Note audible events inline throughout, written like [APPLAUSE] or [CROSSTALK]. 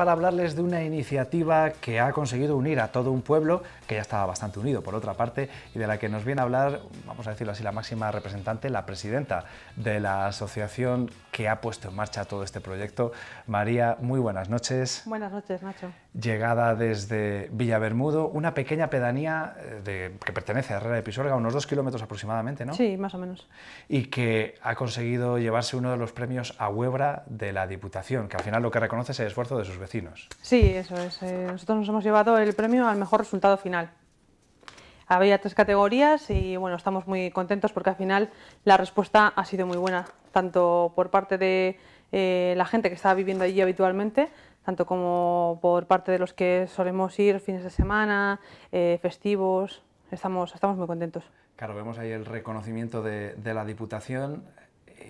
para hablarles de una iniciativa que ha conseguido unir a todo un pueblo, que ya estaba bastante unido por otra parte, y de la que nos viene a hablar, vamos a decirlo así, la máxima representante, la presidenta de la Asociación que ha puesto en marcha todo este proyecto. María, muy buenas noches. Buenas noches, Nacho. Llegada desde Villa Bermudo, una pequeña pedanía eh, que pertenece a Herrera de Pisuerga, unos dos kilómetros aproximadamente, ¿no? Sí, más o menos. Y que ha conseguido llevarse uno de los premios a Huebra de la Diputación, que al final lo que reconoce es el esfuerzo de sus vecinos. Sí, eso es. Eh, nosotros nos hemos llevado el premio al mejor resultado final. Había tres categorías y bueno, estamos muy contentos porque al final la respuesta ha sido muy buena, tanto por parte de eh, la gente que está viviendo allí habitualmente, tanto como por parte de los que solemos ir fines de semana, eh, festivos. Estamos, estamos muy contentos. Claro, vemos ahí el reconocimiento de, la Diputación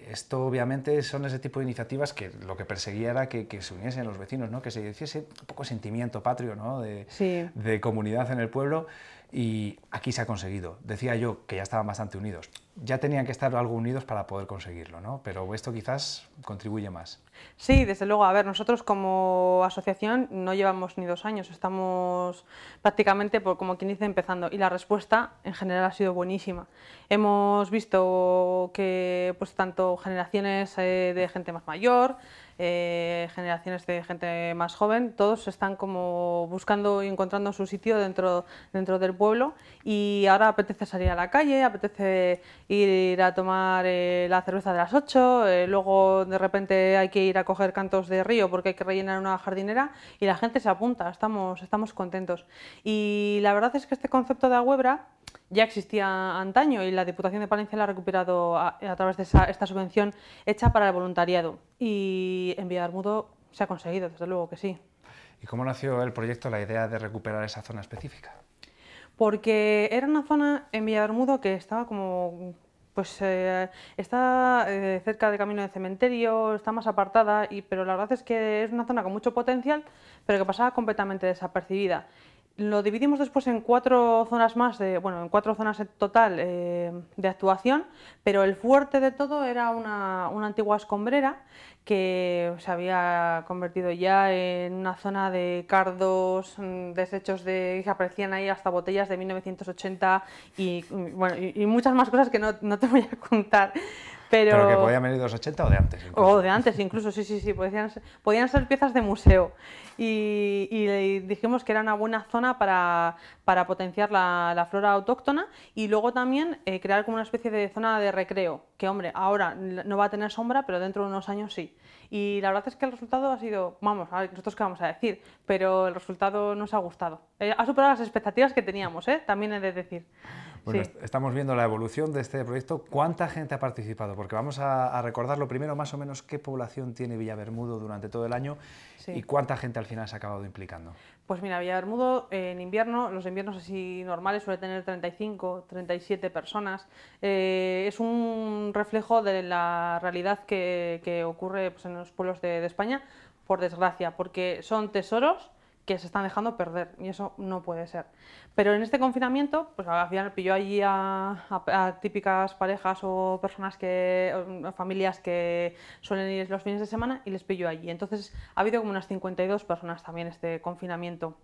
esto obviamente son ese tipo de iniciativas que lo que perseguía era que, se uniesen los vecinos, ¿no? que se hiciese un poco sentimiento patrio ¿no? de, de comunidad en el pueblo. Y aquí se ha conseguido. Decía yo que ya estaban bastante unidos. Ya tenían que estar algo unidos para poder conseguirlo, ¿no? Pero esto quizás contribuye más. Sí, desde luego. A ver, nosotros como asociación no llevamos ni dos años. Estamos prácticamente, por, como quien dice, empezando. Y la respuesta en general ha sido buenísima. Hemos visto que pues tanto generaciones eh, de gente más mayor, eh, generaciones de gente más joven, todos están como buscando y encontrando su sitio dentro, dentro del pueblo y ahora apetece salir a la calle, apetece ir a tomar eh, la cerveza de las 8, eh, luego de repente hay que ir a coger cantos de río porque hay que rellenar una jardinera y la gente se apunta, estamos, estamos contentos. Y la verdad es que este concepto de Agüebra ya existía antaño y la Diputación de Palencia la ha recuperado a, través de esta subvención hecha para el voluntariado. Y en Villadarmudo se ha conseguido, desde luego que sí. ¿Y cómo nació el proyecto, la idea de recuperar esa zona específica? Porque era una zona en Villadarmudo que estaba como pues eh, está eh, cerca de camino de cementerio, está más apartada, y, pero la verdad es que es una zona con mucho potencial, pero que pasaba completamente desapercibida. Lo dividimos después en cuatro zonas más, bueno, en cuatro zonas en total eh, de actuación, pero el fuerte de todo era una, antigua escombrera que se había convertido ya en una zona de cardos, mm, desechos de, que aparecían ahí hasta botellas de 1980 mm, y, muchas más cosas que no, no te voy a contar. Pero, que podían venir de los 80 o de antes. O de antes, incluso, sí, sí, sí. Podían, podían ser piezas de museo. Y, dijimos que era una buena zona para, para potenciar la, flora autóctona y luego también eh, crear como una especie de zona de recreo. Que, hombre, ahora no va a tener sombra, pero dentro de unos años sí. Y la verdad es que el resultado ha sido, vamos, a nosotros qué vamos a decir, pero el resultado nos ha gustado. Eh, ha superado las expectativas que teníamos, ¿eh? también he de decir. Bueno, estamos viendo la evolución de este proyecto. ¿Cuánta gente ha participado? Porque vamos a, recordarlo recordar lo primero, más o menos, qué población tiene Villa Bermudo durante todo el año y cuánta gente al final se ha acabado implicando. Pues mira, Villa Bermudo en invierno, los inviernos así normales suele tener 35, 37 personas. Eh, es un reflejo de la realidad que, ocurre pues, en los pueblos de España, por desgracia, porque son tesoros que se están dejando perder y eso no puede ser. Pero en este confinamiento, pues al final pilló allí a, típicas parejas o personas que, familias que suelen ir los fines de semana y les pilló allí. Entonces ha habido como unas 52 personas también este confinamiento.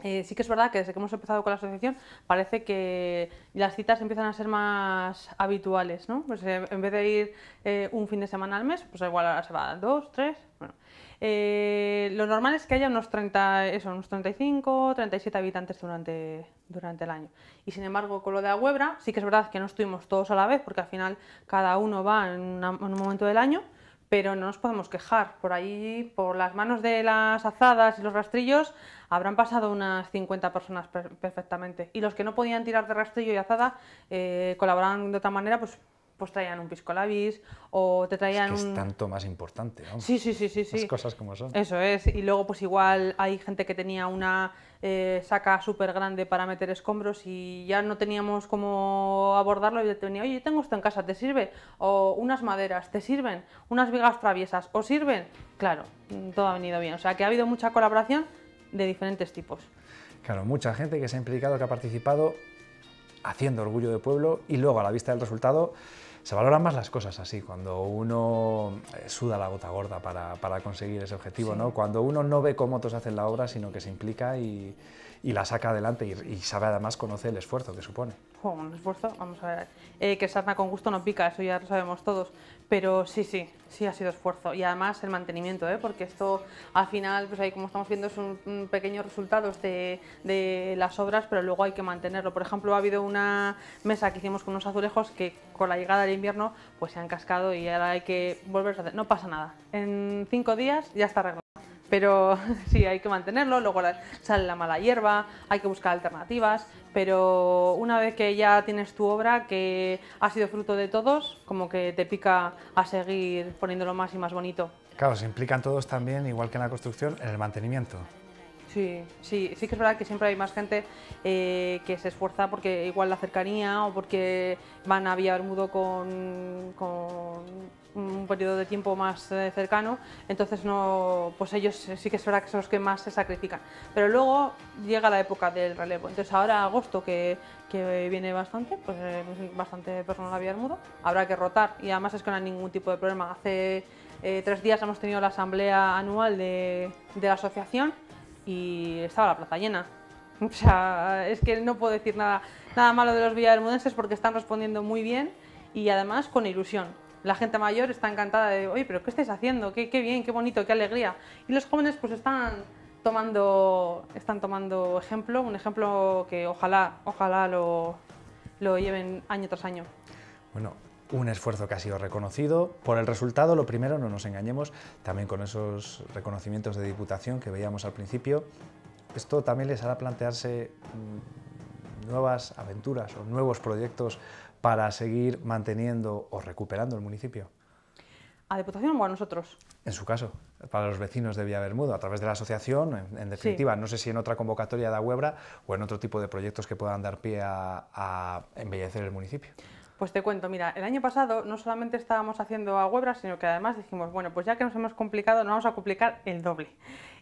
Eh, sí que es verdad que desde que hemos empezado con la asociación parece que las citas empiezan a ser más habituales, ¿no? Pues eh, en vez de ir eh, un fin de semana al mes, pues igual ahora se va a dos, tres, bueno. lo normal es que haya unos 30, eso, unos 35, 37 habitantes durante, durante el año. Y sin embargo, con lo de Agüebra, sí que es verdad que no estuvimos todos a la vez, porque al final cada uno va en un momento del año, pero no nos podemos quejar. Por ahí, por las manos de las azadas y los rastrillos, habrán pasado unas 50 personas perfectamente. Y los que no podían tirar de rastrillo y azada, eh, colaboraban de otra manera, pues pues traían un pisco o te traían... Es que es tanto más importante, ¿no? Sí, sí, sí, sí. sí. Las cosas como son. Eso es. Y luego pues igual hay gente que tenía una eh, saca súper grande para meter escombros y ya no teníamos cómo abordarlo y te tenía, oye, tengo esto en casa, ¿te sirve? O unas maderas, ¿te sirven? Unas vigas traviesas, ...¿o sirven? Claro, mm, todo ha venido bien. O sea que ha habido mucha colaboración de diferentes tipos. Claro, mucha gente que se ha implicado, que ha participado haciendo orgullo de pueblo y luego a la vista del resultado se valoran más las cosas así, cuando uno eh, suda la gota gorda para, conseguir ese objetivo, ¿no? Cuando uno no ve cómo otros hacen la obra, sino que se implica y, y la saca adelante y, sabe además, conoce el esfuerzo que supone. un esfuerzo, vamos a ver, eh, que sarna con gusto no pica, eso ya lo sabemos todos, pero sí, sí, sí ha sido esfuerzo y además el mantenimiento, ¿eh? porque esto al final, pues ahí como estamos viendo, son pequeños resultados de, de las obras, pero luego hay que mantenerlo. Por ejemplo, ha habido una mesa que hicimos con unos azulejos que con la llegada del invierno pues se han cascado y ahora hay que volver a hacer. No pasa nada, en cinco días ya está arreglado pero [LAUGHS] sí, hay que mantenerlo, luego sale la mala hierba, hay que buscar alternativas, pero una vez que ya tienes tu obra que ha sido fruto de todos, como que te pica a seguir poniéndolo más y más bonito. Claro, se implican todos también, igual que en la construcción, en el mantenimiento. Sí, sí, sí que es verdad que siempre hay más gente eh, que se esfuerza porque igual la cercanía o porque van a vía Bermudo con periodo de tiempo más eh, cercano, entonces no, pues ellos sí que será que son los que más se sacrifican. Pero luego llega la época del relevo, entonces ahora agosto que, que viene bastante, pues, eh, pues bastante personal había Villarmudo, habrá que rotar y además es que no hay ningún tipo de problema. Hace eh, tres días hemos tenido la asamblea anual de, de la asociación y estaba la plaza llena. [LAUGHS] O sea, es que no puedo decir nada, nada malo de los villarmudenses porque están respondiendo muy bien y además con ilusión. La gente mayor está encantada de, oye, pero ¿qué estáis haciendo? ¿Qué, qué bien, qué bonito, qué alegría. Y los jóvenes pues están tomando, están tomando ejemplo, un ejemplo que ojalá, ojalá lo, lo lleven año tras año. Bueno, un esfuerzo que ha sido reconocido. Por el resultado, lo primero, no nos engañemos, también con esos reconocimientos de diputación que veíamos al principio, esto también les hará plantearse mm, nuevas aventuras o nuevos proyectos para seguir manteniendo o recuperando el municipio? ¿A Diputación o a nosotros? En su caso, para los vecinos de Villa Bermudo, a través de la asociación, en, definitiva, no sé si en otra convocatoria de Aguebra o en otro tipo de proyectos que puedan dar pie a, embellecer el municipio. Pues te cuento, mira, el año pasado no solamente estábamos haciendo a sino que además dijimos, bueno, pues ya que nos hemos complicado, nos vamos a complicar el doble.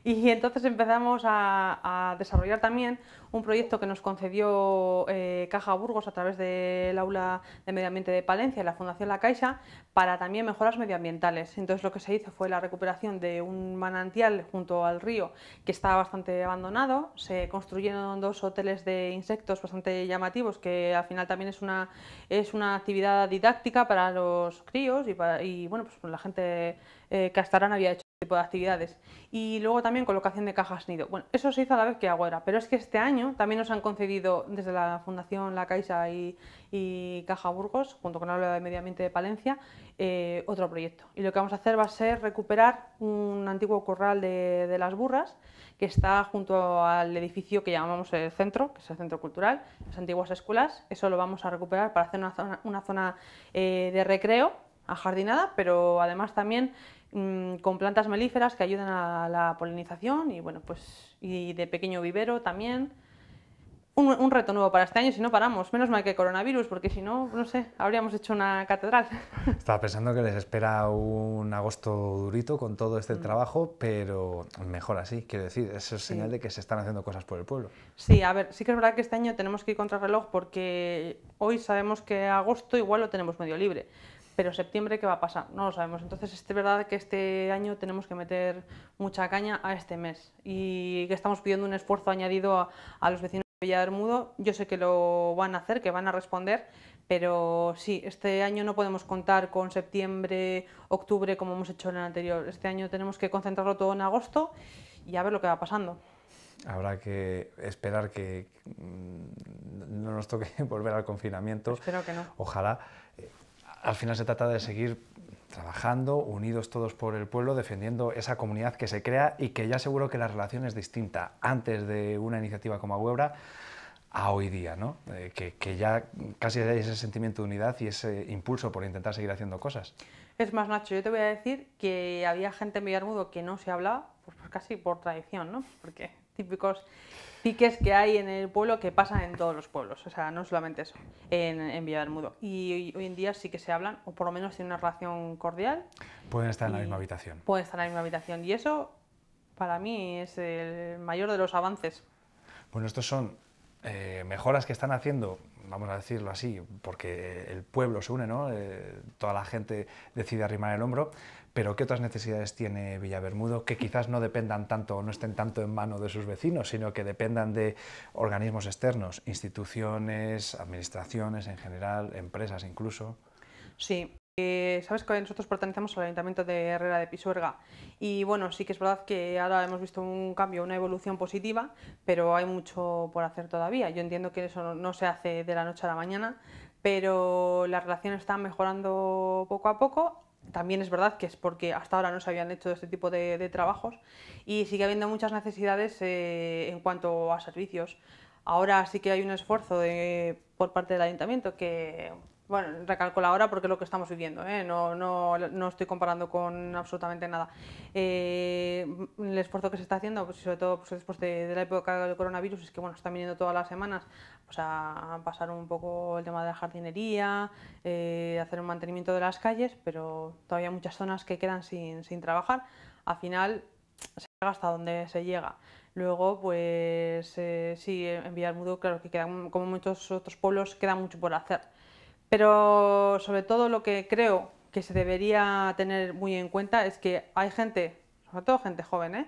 Y entonces empezamos a, desarrollar también un proyecto que nos concedió eh, Caja Burgos a través del Aula de Medio Ambiente de Palencia y la Fundación La Caixa para también mejoras medioambientales. Entonces lo que se hizo fue la recuperación de un manantial junto al río que estaba bastante abandonado, se construyeron dos hoteles de insectos bastante llamativos que al final también es una, es una actividad didáctica para los críos y, para, y bueno, pues la gente eh, castarán había hecho tipo de actividades. Y luego también colocación de cajas nido. Bueno, eso se hizo a la vez que aguera pero es que este año también nos han concedido desde la Fundación La Caixa y, Caja Burgos, junto con la de Medio Ambiente de Palencia, eh, otro proyecto. Y lo que vamos a hacer va a ser recuperar un antiguo corral de, las burras que está junto al edificio que llamamos el centro, que es el centro cultural, las antiguas escuelas. Eso lo vamos a recuperar para hacer una zona, una zona eh, de recreo ajardinada, pero además también Mm, con plantas melíferas que ayudan a la polinización y, bueno, pues, y de pequeño vivero también. Un, reto nuevo para este año si no paramos. Menos mal que coronavirus, porque si no, no sé, habríamos hecho una catedral. [LAUGHS] Estaba pensando que les espera un agosto durito con todo este mm. trabajo, pero mejor así, quiero decir, eso es señal de que se están haciendo cosas por el pueblo. Sí, a ver, sí que es verdad que este año tenemos que ir contra reloj porque hoy sabemos que agosto igual lo tenemos medio libre pero septiembre, ¿qué va a pasar? No lo sabemos. Entonces, es verdad que este año tenemos que meter mucha caña a este mes y que estamos pidiendo un esfuerzo añadido a, los vecinos de Villa Yo sé que lo van a hacer, que van a responder, pero sí, este año no podemos contar con septiembre, octubre como hemos hecho en el anterior. Este año tenemos que concentrarlo todo en agosto y a ver lo que va pasando. Habrá que esperar que mm, no nos toque [LAUGHS] volver al confinamiento. Espero que no. Ojalá al final se trata de seguir trabajando, unidos todos por el pueblo, defendiendo esa comunidad que se crea y que ya seguro que la relación es distinta antes de una iniciativa como Aguebra a hoy día, ¿no? Eh, que, ya casi hay ese sentimiento de unidad y ese impulso por intentar seguir haciendo cosas. Es más, Nacho, yo te voy a decir que había gente en Villarmudo que no se hablaba, pues, pues casi por tradición, Porque típicos piques que hay en el pueblo que pasan en todos los pueblos, o sea, no solamente eso, en, en Mudo. Y hoy, en día sí que se hablan, o por lo menos tienen una relación cordial. Pueden estar en la misma habitación. Pueden estar en la misma habitación. Y eso, para mí, es el mayor de los avances. Bueno, estos son eh, mejoras que están haciendo vamos a decirlo así, porque el pueblo se une, ¿no? Eh, toda la gente decide arrimar el hombro, pero ¿qué otras necesidades tiene Villa Bermudo que quizás no dependan tanto o no estén tanto en mano de sus vecinos, sino que dependan de organismos externos, instituciones, administraciones en general, empresas incluso? Sí, Sabes que nosotros pertenecemos al Ayuntamiento de Herrera de Pisuerga y bueno, sí que es verdad que ahora hemos visto un cambio, una evolución positiva, pero hay mucho por hacer todavía. Yo entiendo que eso no, se hace de la noche a la mañana, pero las relaciones están mejorando poco a poco. También es verdad que es porque hasta ahora no se habían hecho este tipo de, trabajos y sigue habiendo muchas necesidades eh, en cuanto a servicios. Ahora sí que hay un esfuerzo por parte del ayuntamiento que bueno, recalco la hora porque es lo que estamos viviendo, ¿eh? no, no, no, estoy comparando con absolutamente nada. Eh, el esfuerzo que se está haciendo, pues, sobre todo pues, después de, la época del coronavirus, es que bueno, están viniendo todas las semanas pues, a, pasar un poco el tema de la jardinería, eh, hacer un mantenimiento de las calles, pero todavía hay muchas zonas que quedan sin, sin trabajar. Al final se llega hasta donde se llega. Luego, pues sí, en mudo claro que quedan, como muchos otros pueblos, queda mucho por hacer. Pero sobre todo lo que creo que se debería tener muy en cuenta es que hay gente, sobre todo gente joven, ¿eh?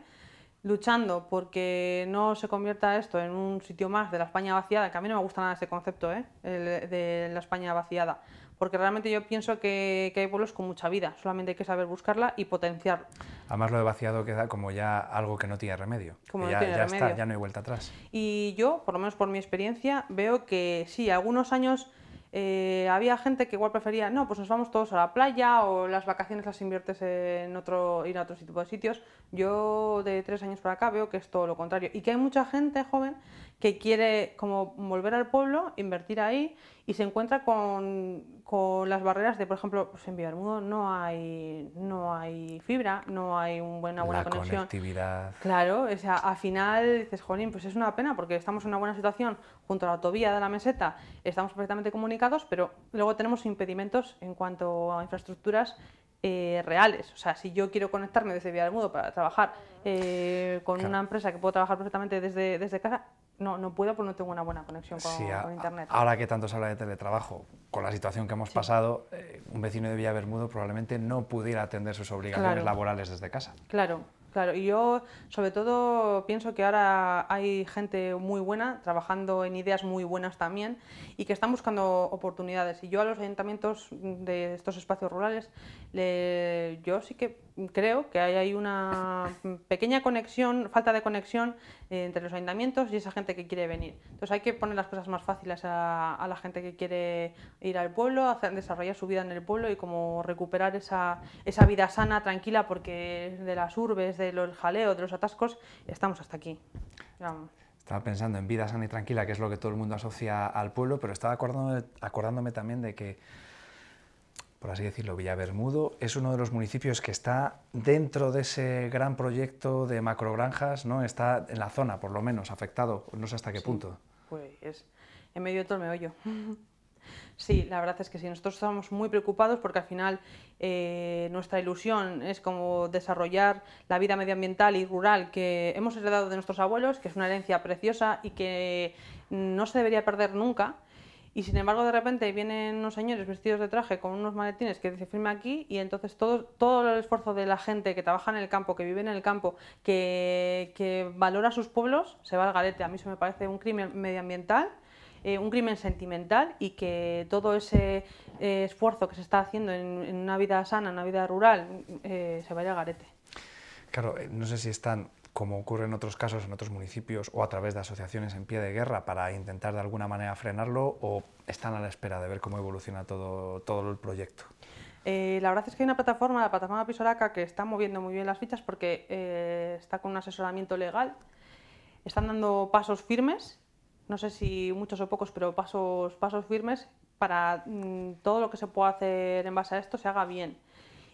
luchando porque no se convierta esto en un sitio más de la España vaciada, que a mí no me gusta nada ese concepto ¿eh? de la España vaciada, porque realmente yo pienso que, hay pueblos con mucha vida, solamente hay que saber buscarla y potenciarla. Además lo de vaciado queda como ya algo que no tiene remedio, ya, está, ya no hay vuelta atrás. Y yo, por lo menos por mi experiencia, veo que sí, algunos años eh, había gente que igual prefería, no, pues nos vamos todos a la playa o las vacaciones las inviertes en otro, ir a otro tipo de sitios. Yo de tres años para acá veo que es todo lo contrario y que hay mucha gente joven que quiere como volver al pueblo, invertir ahí y se encuentra con, con las barreras de, por ejemplo, pues en Vía no hay, no hay fibra, no hay una buena, buena La conexión. conectividad. Claro, o sea, al final dices, jolín, pues es una pena porque estamos en una buena situación junto a la autovía de la meseta, estamos perfectamente comunicados, pero luego tenemos impedimentos en cuanto a infraestructuras eh, reales. O sea, si yo quiero conectarme desde Mudo para trabajar eh, con una empresa que puedo trabajar perfectamente desde, desde casa, no, no puedo porque no tengo una buena conexión con, Internet. Ahora que tanto se habla de teletrabajo, con la situación que hemos pasado, eh, un vecino de Villa Bermudo probablemente no pudiera atender sus obligaciones laborales desde casa. Claro, claro. Y yo, sobre todo, pienso que ahora hay gente muy buena trabajando en ideas muy buenas también y que están buscando oportunidades. Y yo a los ayuntamientos de estos espacios rurales le, yo sí que creo que hay, una pequeña conexión, falta de conexión eh, entre los ayuntamientos y esa gente que quiere venir. Entonces hay que poner las cosas más fáciles a, la gente que quiere ir al pueblo, hacer, desarrollar su vida en el pueblo y como recuperar esa, vida sana, tranquila, porque de las urbes, del los jaleo, de los atascos, estamos hasta aquí. Estaba pensando en vida sana y tranquila, que es lo que todo el mundo asocia al pueblo, pero estaba acordándome también de que por así decirlo, Villa Bermudo es uno de los municipios que está dentro de ese gran proyecto de macrogranjas, ¿no? Está en la zona, por lo menos, afectado, no sé hasta qué punto. Pues es en medio de todo el meollo. [LAUGHS] Sí, la verdad es que sí, nosotros estamos muy preocupados porque al final eh, nuestra ilusión es como desarrollar la vida medioambiental y rural que hemos heredado de nuestros abuelos, que es una herencia preciosa y que no se debería perder nunca y sin embargo, de repente vienen unos señores vestidos de traje con unos maletines que dice firme aquí y entonces todo, todo el esfuerzo de la gente que trabaja en el campo, que vive en el campo, que, valora sus pueblos, se va al garete. A mí eso me parece un crimen medioambiental. Eh, un crimen sentimental y que todo ese eh, esfuerzo que se está haciendo en, una vida sana, en una vida rural, eh, se vaya al garete. Claro, no sé si están como ocurre en otros casos en otros municipios o a través de asociaciones en pie de guerra para intentar de alguna manera frenarlo o están a la espera de ver cómo evoluciona todo, todo el proyecto? Eh, la verdad es que hay una plataforma, la plataforma Pisoraca, que está moviendo muy bien las fichas porque eh, está con un asesoramiento legal, están dando pasos firmes, no sé si muchos o pocos, pero pasos, pasos firmes para mm, todo lo que se pueda hacer en base a esto se haga bien.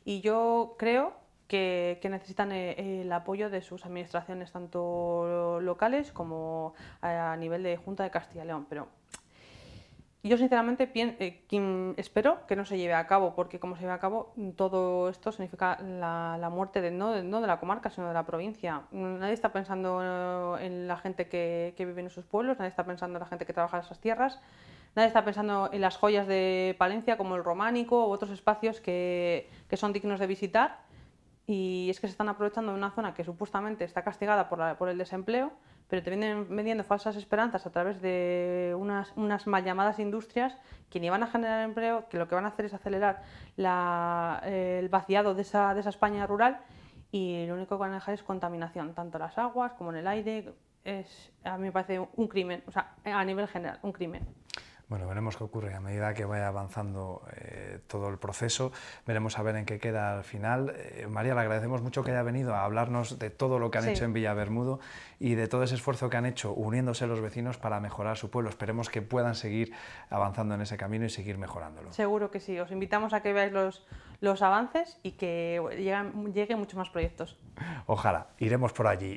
Y yo creo que, necesitan eh, el apoyo de sus administraciones, tanto locales como a nivel de Junta de Castilla y León. Pero yo sinceramente eh, espero que no se lleve a cabo, porque como se lleve a cabo, todo esto significa la, muerte de, no, de, la comarca, sino de la provincia. Nadie está pensando en la gente que, vive en sus pueblos, nadie está pensando en la gente que trabaja en esas tierras, nadie está pensando en las joyas de Palencia como el románico u otros espacios que son dignos de visitar y es que se están aprovechando de una zona que supuestamente está castigada por, el desempleo, pero te vienen vendiendo falsas esperanzas a través de unas, mal llamadas industrias que ni van a generar empleo, que lo que van a hacer es acelerar eh, el vaciado de esa, España rural y lo único que van a dejar es contaminación, tanto en las aguas como en el aire. Es, a mí me parece un crimen, o sea, a nivel general, un crimen. Bueno, veremos qué ocurre. A medida que vaya avanzando eh, todo el proceso, veremos a ver en qué queda al final. Eh, María, le agradecemos mucho que haya venido a hablarnos de todo lo que han hecho en Villa Bermudo y de todo ese esfuerzo que han hecho uniéndose los vecinos para mejorar su pueblo. Esperemos que puedan seguir avanzando en ese camino y seguir mejorándolo. Seguro que sí. Os invitamos a que veáis los, los avances y que lleguen, lleguen muchos más proyectos. Ojalá, iremos por allí.